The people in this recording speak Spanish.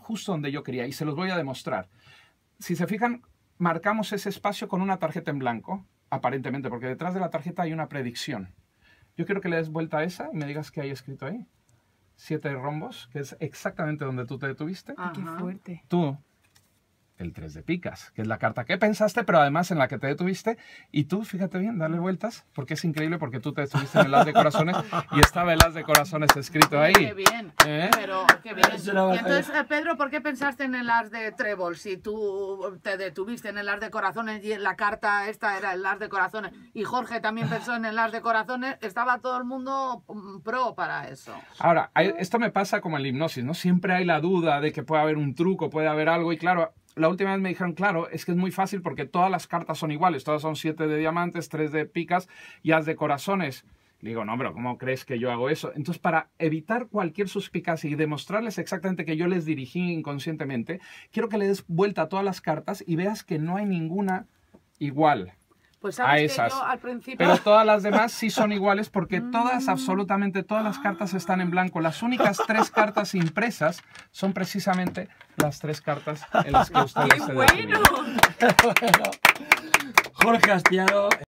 justo donde yo quería y se los voy a demostrar. Si se fijan, marcamos ese espacio con una tarjeta en blanco, aparentemente, porque detrás de la tarjeta hay una predicción. Yo quiero que le des vuelta a esa y me digas qué hay escrito ahí. Siete rombos, que es exactamente donde tú te detuviste. ¡Qué fuerte! Tú, el tres de picas, que es la carta que pensaste, pero además en la que te detuviste. Y tú, fíjate bien, dale vueltas, porque es increíble porque tú te detuviste en el as de corazones y estaba el as de corazones escrito ahí. Qué bien. ¿Eh? entonces, eh, Pedro, ¿por qué pensaste en el as de trébol si tú te detuviste en el as de corazones y la carta esta era el as de corazones? Y Jorge también pensó en el as de corazones. Estaba todo el mundo mm, pro para eso. Ahora, esto me pasa como en hipnosis, ¿no? Siempre hay la duda de que puede haber un truco, puede haber algo y claro, la última vez me dijeron, claro, es que es muy fácil porque todas las cartas son iguales, todas son siete de diamantes, tres de picas y as de corazones digo, no, pero ¿cómo crees que yo hago eso? Entonces, para evitar cualquier suspicacia y demostrarles exactamente que yo les dirigí inconscientemente, quiero que le des vuelta a todas las cartas y veas que no hay ninguna igual. Pues sabes a esas. Que yo, al principio... Pero todas las demás sí son iguales porque mm. todas, absolutamente todas las cartas están en blanco. Las únicas tres cartas impresas son precisamente las tres cartas en las que ustedes ¡Qué bueno! Jorge Astiaro.